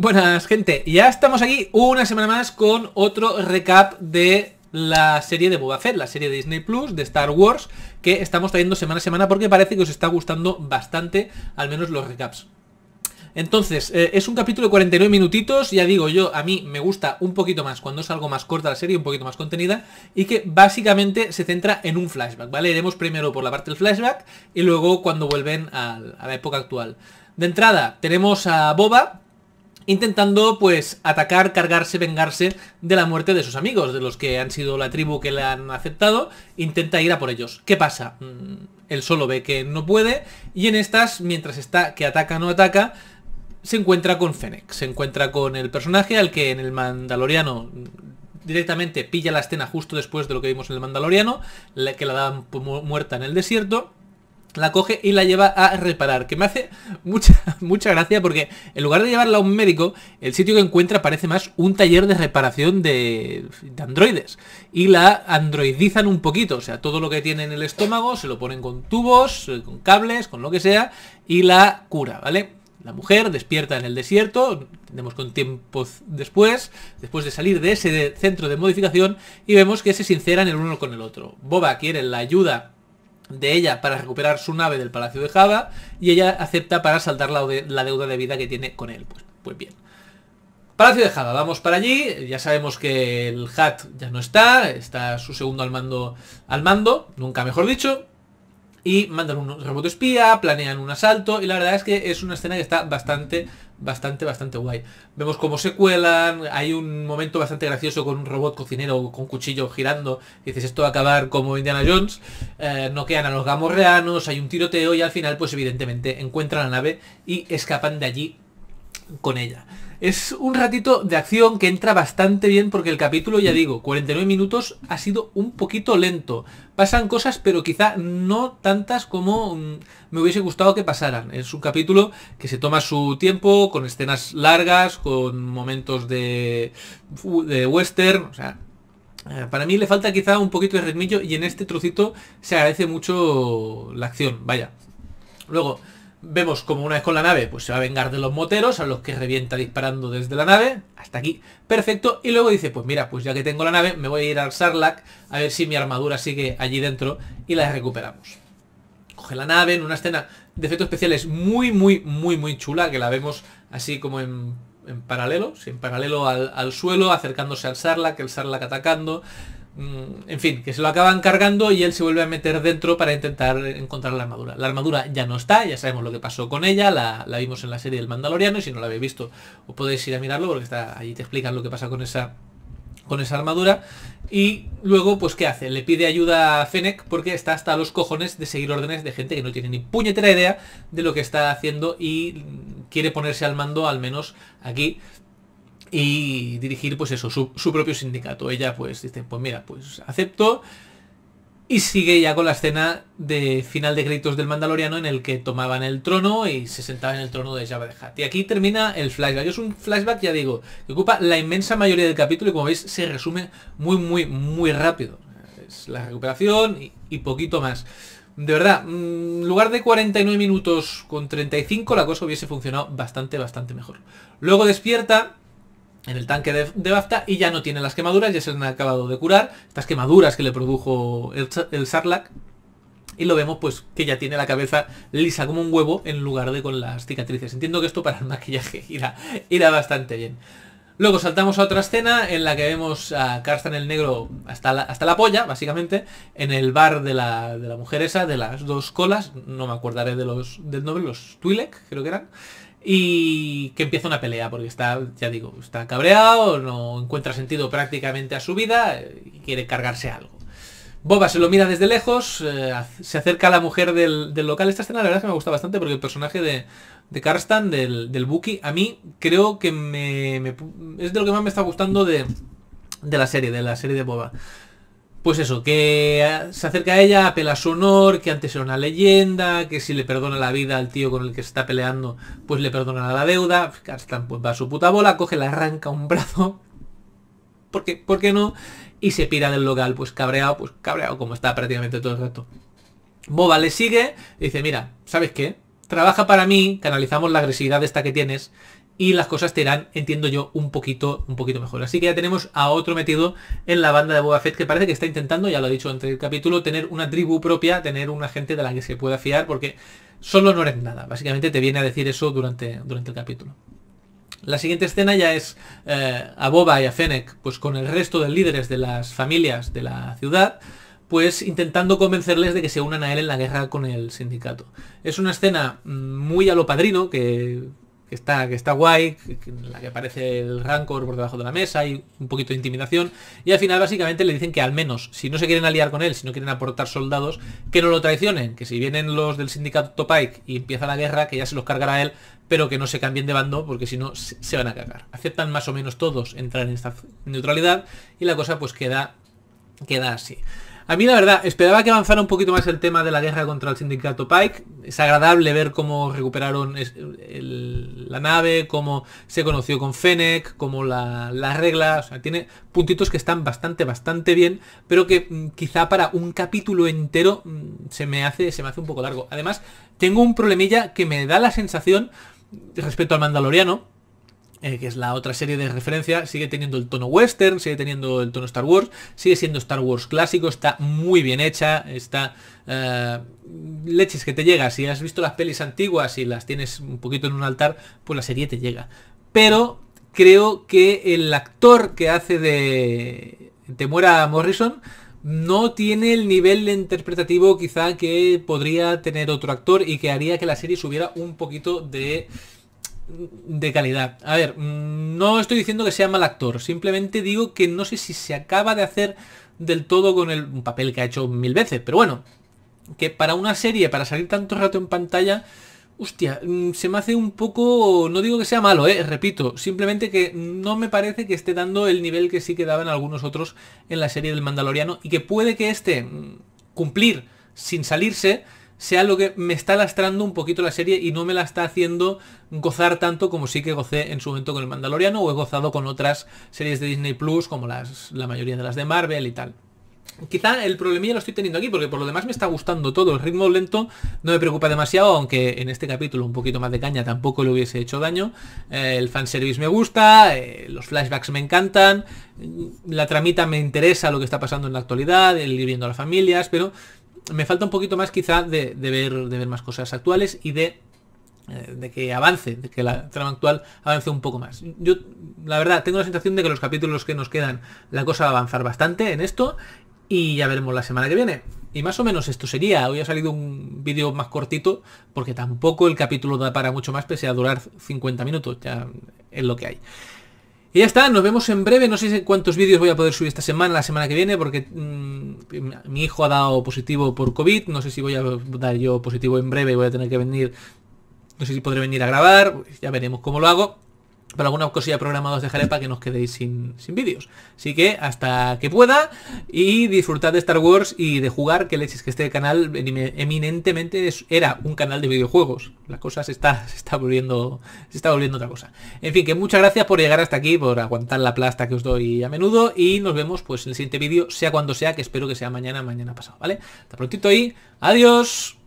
Buenas gente, ya estamos aquí una semana más con otro recap de la serie de Boba Fett, la serie de Disney Plus, de Star Wars, que estamos trayendo semana a semana porque parece que os está gustando bastante, al menos los recaps. Entonces, eh, es un capítulo de 49 minutitos, ya digo yo, a mí me gusta un poquito más cuando es algo más corta la serie, un poquito más contenida, y que básicamente se centra en un flashback, ¿vale? Iremos primero por la parte del flashback y luego cuando vuelven a la época actual. De entrada, tenemos a Boba, intentando pues atacar, cargarse, vengarse de la muerte de sus amigos, de los que han sido la tribu que le han aceptado, intenta ir a por ellos. ¿Qué pasa? Mm, él solo ve que no puede y en estas, mientras está que ataca no ataca, se encuentra con Fennec, se encuentra con el personaje al que en el Mandaloriano mm, directamente pilla la escena justo después de lo que vimos en el Mandaloriano, que la dan muerta en el desierto la coge y la lleva a reparar. Que me hace mucha, mucha gracia porque en lugar de llevarla a un médico, el sitio que encuentra parece más un taller de reparación de, de, androides. Y la androidizan un poquito. O sea, todo lo que tiene en el estómago se lo ponen con tubos, eh, con cables, con lo que sea, y la cura, ¿vale? La mujer despierta en el desierto, tenemos con tiempo después, después de salir de ese centro de modificación, y vemos que se sinceran el uno con el otro. Boba quiere la ayuda de ella para recuperar su nave del Palacio de Java y ella acepta para saltar la, deuda de vida que tiene con él. Pues, pues, bien. Palacio de Java, vamos para allí. Ya sabemos que el Hat ya no está, está su segundo al mando, al mando, nunca mejor dicho y mandan un robot espía, planean un asalto y la verdad es que es una escena que está bastante, bastante, bastante guay. Vemos cómo se cuelan, hay un momento bastante gracioso con un robot cocinero con cuchillo girando, dices esto va a acabar como Indiana Jones, eh, no quedan a los gamorreanos, hay un tiroteo y al final pues evidentemente encuentran la nave y escapan de allí con ella. Es un ratito de acción que entra bastante bien porque el capítulo, ya digo, 49 minutos ha sido un poquito lento. Pasan cosas, pero quizá no tantas como mm, me hubiese gustado que pasaran. Es un capítulo que se toma su tiempo, con escenas largas, con momentos de, de western, o sea, eh, para mí le falta quizá un poquito de ritmillo y en este trocito se agradece mucho la acción, vaya. Luego, Vemos como una vez con la nave, pues se va a vengar de los moteros, a los que revienta disparando desde la nave. Hasta aquí, perfecto. Y luego dice, pues mira, pues ya que tengo la nave, me voy a ir al Sarlacc a ver si mi armadura sigue allí dentro y la recuperamos. Coge la nave en una escena de efectos especiales muy, muy, muy, muy chula, que la vemos así como en, paralelo, en paralelo al, al, suelo, acercándose al Sarlacc, el Sarlacc atacando... Mm, en fin, que se lo acaban cargando y él se vuelve a meter dentro para intentar encontrar la armadura. La armadura ya no está, ya sabemos lo que pasó con ella, la, vimos en la serie del Mandaloriano y si no la habéis visto os podéis ir a mirarlo porque está ahí te explican lo que pasa con esa con esa armadura y luego pues qué hace, le pide ayuda a Fennec porque está hasta los cojones de seguir órdenes de gente que no tiene ni puñetera idea de lo que está haciendo y quiere ponerse al mando al menos aquí y dirigir pues eso, su, propio sindicato. Ella pues dice, pues mira, pues acepto y sigue ya con la escena de final de créditos del Mandaloriano en el que tomaban el trono y se sentaban en el trono de Jabba de Hat. Y aquí termina el flashback. Es un flashback, ya digo, que ocupa la inmensa mayoría del capítulo y como veis se resume muy, muy, muy rápido. Es la recuperación y, y poquito más. De verdad, mm, en lugar de 49 minutos con 35, la cosa hubiese funcionado bastante, bastante mejor. Luego despierta en el tanque de, BAFTA y ya no tiene las quemaduras, ya se han acabado de curar, estas quemaduras que le produjo el, el Sarlac. Y lo vemos pues que ya tiene la cabeza lisa como un huevo en lugar de con las cicatrices. Entiendo que esto para el maquillaje irá, irá bastante bien. Luego saltamos a otra escena en la que vemos a Karsten el Negro hasta la, hasta la polla, básicamente, en el bar de la, de la mujer esa, de las dos colas, no me acordaré de los, del nombre, los Twi'lek, creo que eran y que empieza una pelea porque está, ya digo, está cabreado, no encuentra sentido prácticamente a su vida eh, y quiere cargarse algo. Boba se lo mira desde lejos, eh, se acerca a la mujer del, local. Esta escena la verdad es que me gusta bastante porque el personaje de, Karstan, del, del Buki, a mí creo que es de lo que más me está gustando de, de la serie, de la serie de Boba pues eso, que eh, se acerca a ella, apela a su honor, que antes era una leyenda, que si le perdona la vida al tío con el que se está peleando, pues le perdona la deuda, pues va a su puta bola, coge, le arranca un brazo, porque, ¿por qué no? Y se pira del local, pues cabreado, pues cabreado, como está prácticamente todo el rato. Boba le sigue, dice, mira, ¿sabes qué? Trabaja para mí, canalizamos la agresividad esta que tienes, y las cosas te irán, entiendo yo, un poquito, un poquito mejor. Así que ya tenemos a otro metido en la banda de Boba Fett que parece que está intentando, ya lo he dicho en el capítulo, tener una tribu propia, tener una gente de la que se pueda fiar, porque solo no eres nada. Básicamente te viene a decir eso durante, durante el capítulo. La siguiente escena ya es eh, a Boba y a Fennec, pues con el resto de líderes de las familias de la ciudad, pues intentando convencerles de que se unan a él en la guerra con el sindicato. Es una escena mm, muy a lo padrino, que que está, que está guay, la que aparece el rancor por debajo de la mesa y un poquito de intimidación. Y al final básicamente le dicen que al menos, si no se quieren aliar con él, si no quieren aportar soldados, que no lo traicionen, que si vienen los del sindicato Topike y empieza la guerra, que ya se los cargará él, pero que no se cambien de bando porque si no se van a cagar. Aceptan más o menos todos entrar en esta neutralidad y la cosa pues queda, queda así. A mí la verdad, esperaba que avanzara un poquito más el tema de la guerra contra el sindicato Pike. Es agradable ver cómo recuperaron la nave, cómo se conoció con Fennec, cómo las la reglas. O sea, tiene puntitos que están bastante, bastante bien, pero que mm, quizá para un capítulo entero mm, se me hace, se me hace un poco largo. Además, tengo un problemilla que me da la sensación respecto al mandaloriano eh, que es la otra serie de referencia, sigue teniendo el tono western, sigue teniendo el tono Star Wars, sigue siendo Star Wars clásico, está muy bien hecha, está... Eh, leches que te llega, si has visto las pelis antiguas y las tienes un poquito en un altar, pues la serie te llega. Pero creo que el actor que hace de Te muera Morrison no tiene el nivel interpretativo quizá que podría tener otro actor y que haría que la serie subiera un poquito de de calidad. A ver, mm, no estoy diciendo que sea mal actor, simplemente digo que no sé si se acaba de hacer del todo con el papel que ha hecho mil veces, pero bueno, que para una serie, para salir tanto rato en pantalla, hostia, mm, se me hace un poco, no digo que sea malo, eh, repito, simplemente que no me parece que esté dando el nivel que sí que daban algunos otros en la serie del Mandaloriano y que puede que este mm, cumplir sin salirse, sea lo que me está lastrando un poquito la serie y no me la está haciendo gozar tanto como sí que gocé en su momento con el Mandaloriano o he gozado con otras series de Disney Plus como las, la mayoría de las de Marvel y tal. Quizá el problemilla lo estoy teniendo aquí, porque por lo demás me está gustando todo. El ritmo lento no me preocupa demasiado, aunque en este capítulo un poquito más de caña tampoco le hubiese hecho daño. El eh, el fanservice me gusta, eh, los flashbacks me encantan, la tramita me interesa lo que está pasando en la actualidad, el ir viendo a las familias, pero me falta un poquito más quizá de, ver, de ver más cosas actuales y de, eh, de que avance, de que la trama actual avance un poco más. Yo, la verdad, tengo la sensación de que los capítulos que nos quedan, la cosa va a avanzar bastante en esto y ya veremos la semana que viene. Y más o menos esto sería. Hoy ha salido un vídeo más cortito porque tampoco el capítulo da para mucho más, pese a durar 50 minutos, ya es lo que hay. Y ya está, nos vemos en breve. No sé cuántos vídeos voy a poder subir esta semana, la semana que viene, porque mm, mi hijo ha dado positivo por COVID. No sé si voy a dar yo positivo en breve voy a tener que venir. No sé si podré venir a grabar. Ya veremos cómo lo hago. Pero alguna cosilla programada os dejaré para que nos quedéis sin, vídeos. Así que hasta que pueda y disfrutad de Star Wars y de jugar, que leches que este canal eminentemente era un canal de videojuegos. La cosa se está, se está volviendo se está volviendo otra cosa. En fin, que muchas gracias por llegar hasta aquí, por aguantar la plasta que os doy a menudo y nos vemos pues en el siguiente vídeo, sea cuando sea, que espero que sea mañana, mañana pasado, ¿vale? Hasta prontito y adiós.